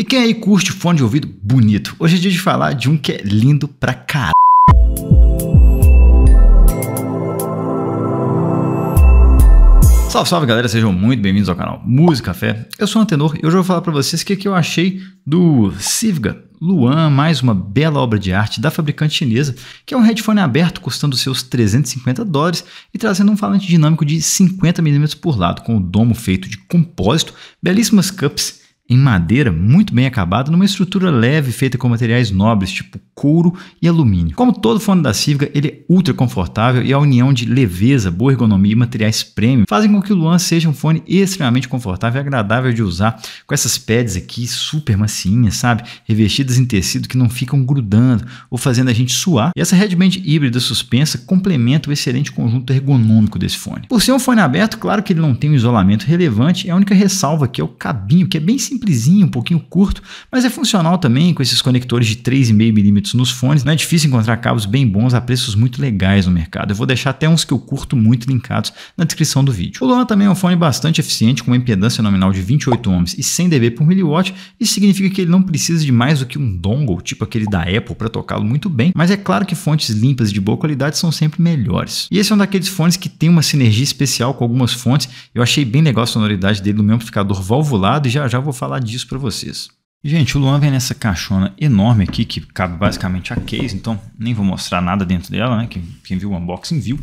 E quem aí curte fone de ouvido bonito? Hoje é dia de falar de um que é lindo pra caralho. Salve, salve galera, sejam muito bem-vindos ao canal Música Fé. Eu sou o Antenor e hoje eu vou falar para vocês o que, que eu achei do Sivga Luan, mais uma bela obra de arte da fabricante chinesa, que é um headphone aberto custando seus 350 dólares e trazendo um falante dinâmico de 50 mm por lado, com o domo feito de compósito, belíssimas cups em madeira muito bem acabada, numa estrutura leve feita com materiais nobres, tipo couro e alumínio. Como todo fone da Civica, ele é ultra confortável e a união de leveza, boa ergonomia e materiais premium fazem com que o Luan seja um fone extremamente confortável e agradável de usar, com essas pads aqui super macinhas, sabe? Revestidas em tecido que não ficam grudando ou fazendo a gente suar. E essa headband híbrida suspensa complementa o excelente conjunto ergonômico desse fone. Por ser um fone aberto, claro que ele não tem um isolamento relevante, e é a única ressalva aqui é o cabinho, que é bem simples simplesinho, um pouquinho curto, mas é funcional também com esses conectores de 3,5mm nos fones. Não né? é difícil encontrar cabos bem bons a preços muito legais no mercado. Eu vou deixar até uns que eu curto muito linkados na descrição do vídeo. O Luan também é um fone bastante eficiente, com uma impedância nominal de 28 ohms e 100 dB por miliwatt. Isso significa que ele não precisa de mais do que um dongle, tipo aquele da Apple, para tocá-lo muito bem, mas é claro que fontes limpas de boa qualidade são sempre melhores. E esse é um daqueles fones que tem uma sinergia especial com algumas fontes. Eu achei bem legal a sonoridade dele no meu amplificador valvulado e já já vou falar falar disso para vocês. Gente, o Luan vem nessa caixona enorme aqui, que cabe basicamente a case, então nem vou mostrar nada dentro dela, né? Quem, quem viu o unboxing viu.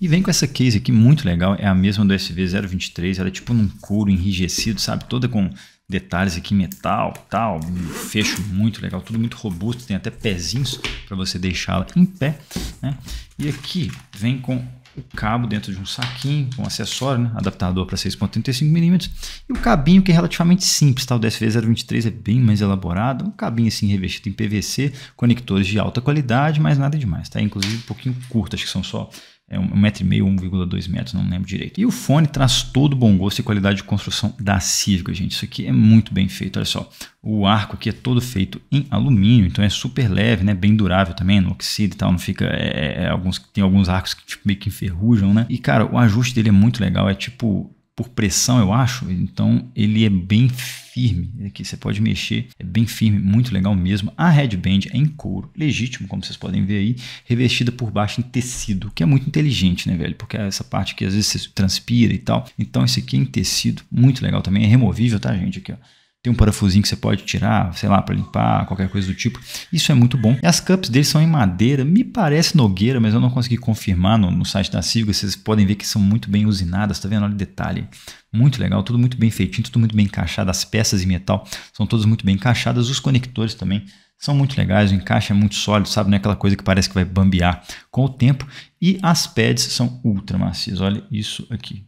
E vem com essa case aqui, muito legal, é a mesma do SV023, ela é tipo num couro enrijecido, sabe? Toda com detalhes aqui metal, tal, um fecho muito legal, tudo muito robusto, tem até pezinhos para você deixá-la em pé, né? E aqui vem com o cabo dentro de um saquinho com um acessório, né? adaptador para 6.35mm e o cabinho que é relativamente simples, tá? o DSV023 é bem mais elaborado, um cabinho assim revestido em PVC, conectores de alta qualidade, mas nada demais, tá? inclusive um pouquinho curto, acho que são só é um metro e meio, 1,2 metros, não lembro direito. E o fone traz todo o bom gosto e qualidade de construção da Cívica gente. Isso aqui é muito bem feito, olha só. O arco aqui é todo feito em alumínio, então é super leve, né? Bem durável também, não oxida e tal, não fica... É, é, é alguns, tem alguns arcos que tipo, meio que enferrujam, né? E, cara, o ajuste dele é muito legal, é tipo por pressão, eu acho. Então ele é bem firme. Aqui é você pode mexer, é bem firme, muito legal mesmo. A headband é em couro, legítimo, como vocês podem ver aí, revestida por baixo em tecido, que é muito inteligente, né, velho? Porque é essa parte que às vezes você transpira e tal. Então esse aqui é em tecido, muito legal também, é removível, tá, gente? Aqui, ó tem um parafusinho que você pode tirar, sei lá, para limpar, qualquer coisa do tipo. Isso é muito bom. E as cups deles são em madeira, me parece nogueira, mas eu não consegui confirmar no, no site da Cig. Vocês podem ver que são muito bem usinadas, tá vendo? Olha o detalhe. Muito legal, tudo muito bem feitinho, tudo muito bem encaixado. As peças em metal são todas muito bem encaixadas, os conectores também são muito legais, o encaixe é muito sólido, sabe? Não é aquela coisa que parece que vai bambear com o tempo. E as pads são ultra macias, olha isso aqui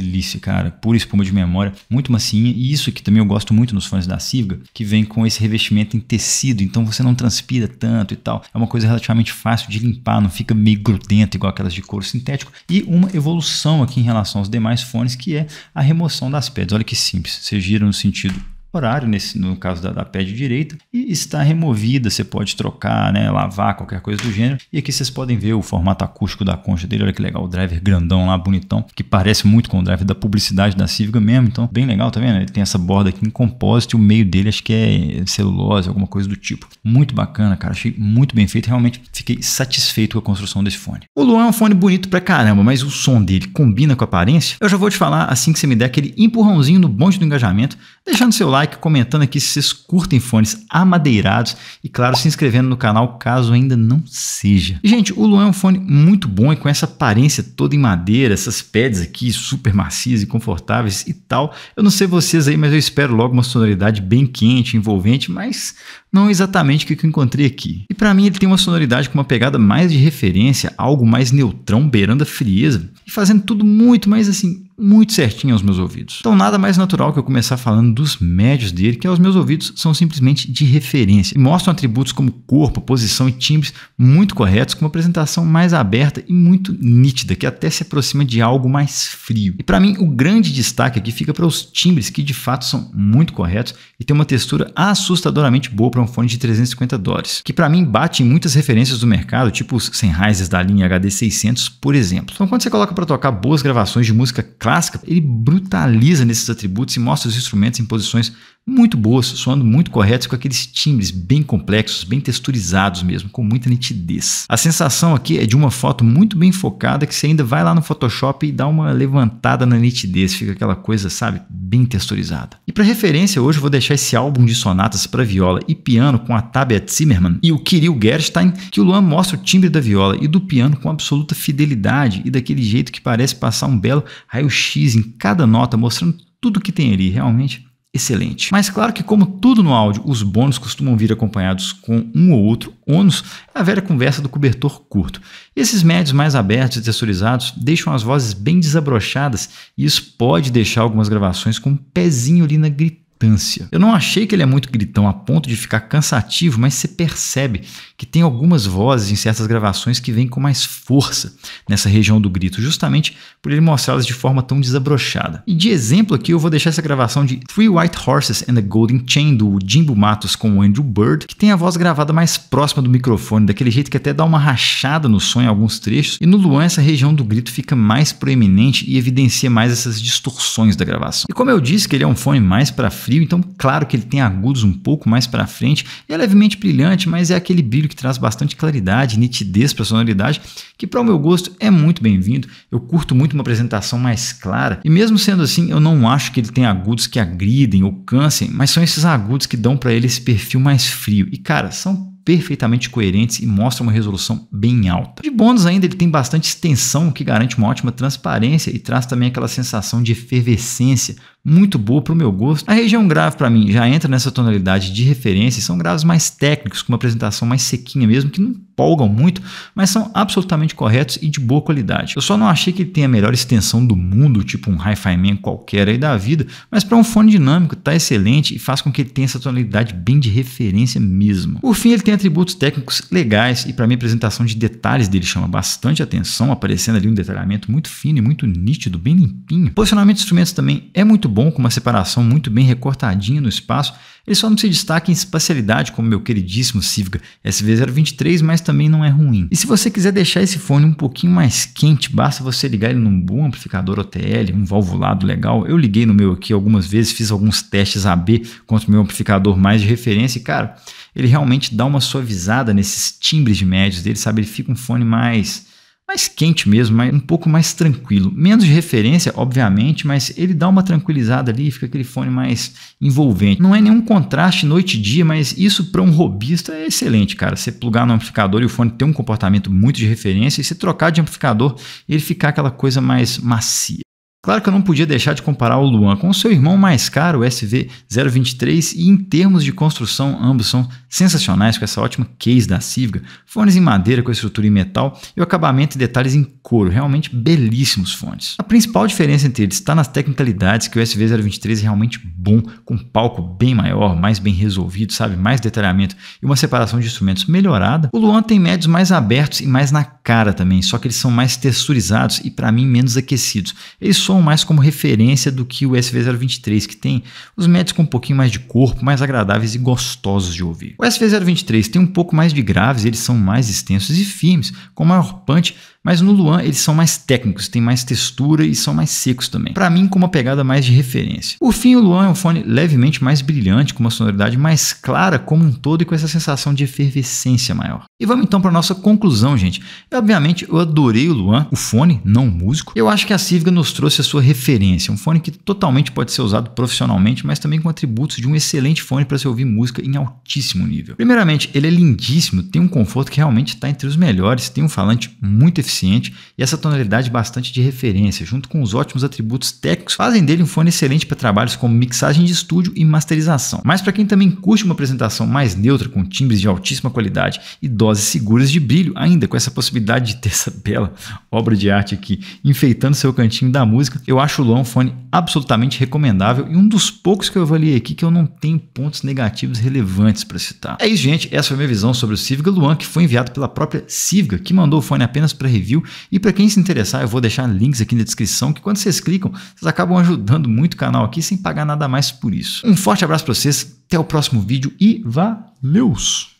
delícia, cara. Pura espuma de memória, muito macinha. E isso que também eu gosto muito nos fones da Civga, que vem com esse revestimento em tecido, então você não transpira tanto e tal. É uma coisa relativamente fácil de limpar, não fica meio grudento igual aquelas de couro sintético. E uma evolução aqui em relação aos demais fones, que é a remoção das pedras. Olha que simples. Você gira no sentido horário, nesse, no caso da, da pé de direita, e está removida. Você pode trocar, né, lavar, qualquer coisa do gênero. E aqui vocês podem ver o formato acústico da concha dele. Olha que legal, o driver grandão lá, bonitão, que parece muito com o driver da publicidade da Cívica mesmo. Então, bem legal, tá vendo? Ele tem essa borda aqui em compósito e o meio dele acho que é celulose, alguma coisa do tipo. Muito bacana, cara. Achei muito bem feito. Realmente fiquei satisfeito com a construção desse fone. O Luan é um fone bonito pra caramba, mas o som dele combina com a aparência? Eu já vou te falar assim que você me der aquele empurrãozinho no bonde do engajamento, deixando seu like like, comentando aqui se vocês curtem fones amadeirados e, claro, se inscrevendo no canal caso ainda não seja. E, gente, o Luan é um fone muito bom e com essa aparência toda em madeira, essas pads aqui super macias e confortáveis e tal. Eu não sei vocês aí, mas eu espero logo uma sonoridade bem quente, envolvente, mas não exatamente o que eu encontrei aqui. E para mim ele tem uma sonoridade com uma pegada mais de referência, algo mais neutrão, beirando a frieza, e fazendo tudo muito mais assim, muito certinho aos meus ouvidos. Então nada mais natural que eu começar falando dos médios dele, que aos meus ouvidos são simplesmente de referência e mostram atributos como corpo, posição e timbres muito corretos, com uma apresentação mais aberta e muito nítida, que até se aproxima de algo mais frio. E para mim o grande destaque aqui fica para os timbres que de fato são muito corretos e tem uma textura assustadoramente boa para um fone de 350 dólares, que para mim bate em muitas referências do mercado, tipo os Sennheisers da linha HD600, por exemplo. Então quando você coloca para tocar boas gravações de música clássica, ele brutaliza nesses atributos e mostra os instrumentos em posições muito boas, soando muito corretos com aqueles timbres bem complexos, bem texturizados mesmo, com muita nitidez. A sensação aqui é de uma foto muito bem focada que você ainda vai lá no Photoshop e dá uma levantada na nitidez, fica aquela coisa, sabe, bem texturizada. E para referência, hoje eu vou deixar esse álbum de sonatas para viola e piano piano com a Tabea Zimmermann e o Kirill Gerstein, que o Luan mostra o timbre da viola e do piano com absoluta fidelidade e daquele jeito que parece passar um belo raio-x em cada nota, mostrando tudo que tem ali, realmente excelente. Mas claro que como tudo no áudio, os bônus costumam vir acompanhados com um ou outro ônus, é a velha conversa do cobertor curto. Esses médios mais abertos e texturizados deixam as vozes bem desabrochadas e isso pode deixar algumas gravações com um pezinho ali na gritada importância. Eu não achei que ele é muito gritão a ponto de ficar cansativo, mas você percebe que tem algumas vozes em certas gravações que vêm com mais força nessa região do grito, justamente por ele mostrá-las de forma tão desabrochada. E de exemplo aqui eu vou deixar essa gravação de Three White Horses and the Golden Chain do Jimbo Matos com o Andrew Bird, que tem a voz gravada mais próxima do microfone, daquele jeito que até dá uma rachada no som em alguns trechos, e no Luan essa região do grito fica mais proeminente e evidencia mais essas distorções da gravação. E como eu disse que ele é um fone mais para frio, então claro que ele tem agudos um pouco mais para frente, é levemente brilhante, mas é aquele brilho que traz bastante claridade, nitidez para a sonoridade, que para o meu gosto é muito bem-vindo. Eu curto muito uma apresentação mais clara, e mesmo sendo assim, eu não acho que ele tem agudos que agridem ou cansem, mas são esses agudos que dão para ele esse perfil mais frio. E cara, são perfeitamente coerentes e mostra uma resolução bem alta. De bônus ainda, ele tem bastante extensão, o que garante uma ótima transparência e traz também aquela sensação de efervescência, muito boa para o meu gosto. A região grave, para mim, já entra nessa tonalidade de referência, são graves mais técnicos, com uma apresentação mais sequinha mesmo, que não empolgam muito, mas são absolutamente corretos e de boa qualidade. Eu só não achei que ele tenha a melhor extensão do mundo, tipo um Hi-Fi Man qualquer aí da vida, mas para um fone dinâmico tá excelente e faz com que ele tenha essa tonalidade bem de referência mesmo. Por fim, ele tem atributos técnicos legais e para mim a apresentação de detalhes dele chama bastante atenção, aparecendo ali um detalhamento muito fino e muito nítido, bem limpinho. Posicionamento de instrumentos também é muito bom, com uma separação muito bem recortadinha no espaço. Ele só não se destaca em espacialidade, como meu queridíssimo Civica SV023, mas também não é ruim. E se você quiser deixar esse fone um pouquinho mais quente, basta você ligar ele num bom amplificador OTL, um valvulado legal. Eu liguei no meu aqui algumas vezes, fiz alguns testes AB contra o meu amplificador mais de referência e, cara, ele realmente dá uma suavizada nesses timbres de médios dele, sabe? Ele fica um fone mais mais quente mesmo, mas um pouco mais tranquilo. Menos de referência, obviamente, mas ele dá uma tranquilizada ali, fica aquele fone mais envolvente. Não é nenhum contraste noite e dia, mas isso para um robista é excelente, cara. Você plugar no amplificador e o fone ter um comportamento muito de referência e você trocar de amplificador, ele ficar aquela coisa mais macia. Claro que eu não podia deixar de comparar o Luan com o seu irmão mais caro, o SV023, e em termos de construção, ambos são sensacionais com essa ótima case da Civga, fones em madeira com estrutura em metal e o acabamento e detalhes em couro, realmente belíssimos fones. A principal diferença entre eles está nas tecnicidades que o SV023 é realmente bom, com um palco bem maior, mais bem resolvido, sabe, mais detalhamento e uma separação de instrumentos melhorada. O Luan tem médios mais abertos e mais na cara também, só que eles são mais texturizados e para mim menos aquecidos. Eles soam mais como referência do que o SV023, que tem os médicos com um pouquinho mais de corpo, mais agradáveis e gostosos de ouvir. O SV023 tem um pouco mais de graves, eles são mais extensos e firmes, com maior punch, mas no Luan eles são mais técnicos, têm mais textura e são mais secos também. Para mim, com uma pegada mais de referência. Por fim, o Luan é um fone levemente mais brilhante, com uma sonoridade mais clara como um todo e com essa sensação de efervescência maior. E vamos então para nossa conclusão, gente. Eu, obviamente, eu adorei o Luan, o fone, não o músico. Eu acho que a Civica nos trouxe a sua referência, um fone que totalmente pode ser usado profissionalmente, mas também com atributos de um excelente fone para se ouvir música em altíssimo nível. Primeiramente, ele é lindíssimo, tem um conforto que realmente está entre os melhores, tem um falante muito eficiente eficiente e essa tonalidade bastante de referência, junto com os ótimos atributos técnicos, fazem dele um fone excelente para trabalhos como mixagem de estúdio e masterização. Mas para quem também curte uma apresentação mais neutra, com timbres de altíssima qualidade e doses seguras de brilho, ainda com essa possibilidade de ter essa bela obra de arte aqui enfeitando seu cantinho da música, eu acho o Luan um fone absolutamente recomendável e um dos poucos que eu avaliei aqui que eu não tenho pontos negativos relevantes para citar. É isso, gente. Essa foi a minha visão sobre o Civic Luan, que foi enviado pela própria Civga, que mandou o fone apenas para review review. E para quem se interessar, eu vou deixar links aqui na descrição, que quando vocês clicam, vocês acabam ajudando muito o canal aqui sem pagar nada mais por isso. Um forte abraço para vocês, até o próximo vídeo e valeus!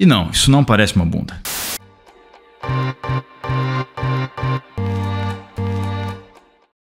E não, isso não parece uma bunda.